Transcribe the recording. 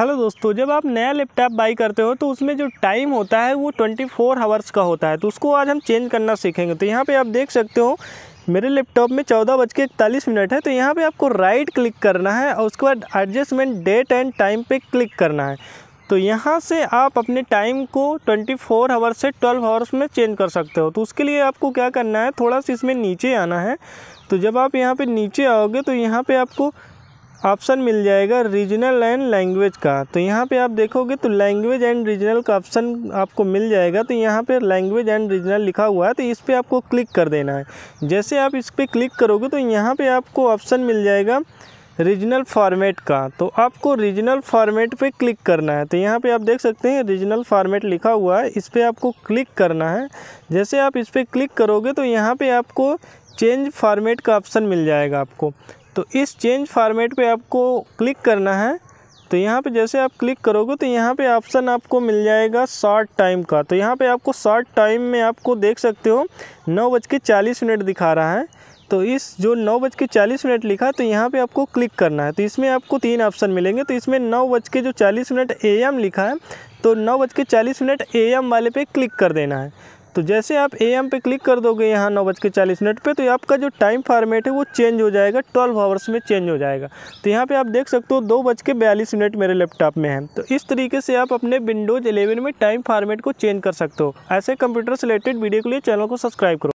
hello दोस्तों जब आप नया लैपटॉप बाई करते हो तो उसमें जो टाइम होता है वो 24 फोर हावर्स का होता है तो उसको आज हम चेंज करना सीखेंगे तो यहाँ पे आप देख सकते हो मेरे लैपटॉप में चौदह बज के इकतालीस मिनट है तो यहाँ पे आपको राइट क्लिक करना है और उसके बाद एडजस्टमेंट डेट एंड टाइम पे क्लिक करना है तो यहाँ से आप अपने टाइम को 24 फोर आवर्स से 12 आवर्स में चेंज कर सकते हो तो उसके लिए आपको क्या करना है थोड़ा सा इसमें नीचे आना है तो जब आप यहाँ पे नीचे आओगे तो यहाँ पे आपको ऑप्शन मिल जाएगा रीजनल एंड लैंग्वेज का तो यहाँ पे आप देखोगे तो लैंग्वेज एंड रीजनल का ऑप्शन आपको मिल जाएगा तो यहाँ पे लैंग्वेज एंड रीजनल लिखा हुआ है तो इस पर आपको क्लिक कर देना है जैसे आप इस पर क्लिक करोगे तो यहाँ पे आपको ऑप्शन मिल जाएगा रीजनल फॉर्मेट का तो आपको रीजनल फॉर्मेट पे क्लिक करना है तो यहाँ पे आप देख सकते हैं रीजनल फॉर्मेट लिखा हुआ है इस पर आपको क्लिक करना है जैसे आप इस पर क्लिक करोगे तो यहाँ पे आपको चेंज फॉर्मेट का ऑप्शन मिल जाएगा आपको तो इस चेंज फॉर्मेट पे आपको क्लिक करना है तो यहाँ पे जैसे आप क्लिक करोगे तो यहाँ पे ऑप्शन आपको मिल जाएगा शॉर्ट टाइम का तो यहाँ पे आपको शॉर्ट टाइम में आपको देख सकते हो नौ बज के चालीस मिनट दिखा रहा है तो इस जो नौ बज के चालीस मिनट लिखा तो यहाँ पे आपको क्लिक करना है तो इसमें आपको तीन ऑप्शन मिलेंगे तो इसमें नौ बज के जो चालीस मिनट ए लिखा है तो नौ बज के चालीस मिनट ए वाले पे क्लिक कर देना है तो जैसे आप ए एम पे क्लिक कर दोगे यहाँ नौ बज के चालीस मिनट पर तो आपका जो टाइम फार्मेट है वो चेंज हो जाएगा ट्वेल्व आवर्स में चेंज हो जाएगा तो यहाँ पे आप देख सकते हो दो बज के बयालीस मिनट मेरे लैपटॉप में है तो इस तरीके से आप अपने विंडोज़ एलेवन में टाइम फार्मेट को चेंज कर सकते हो ऐसे कंप्यूटर से रिलेटेड वीडियो के लिए चैनल को सब्सक्राइब करो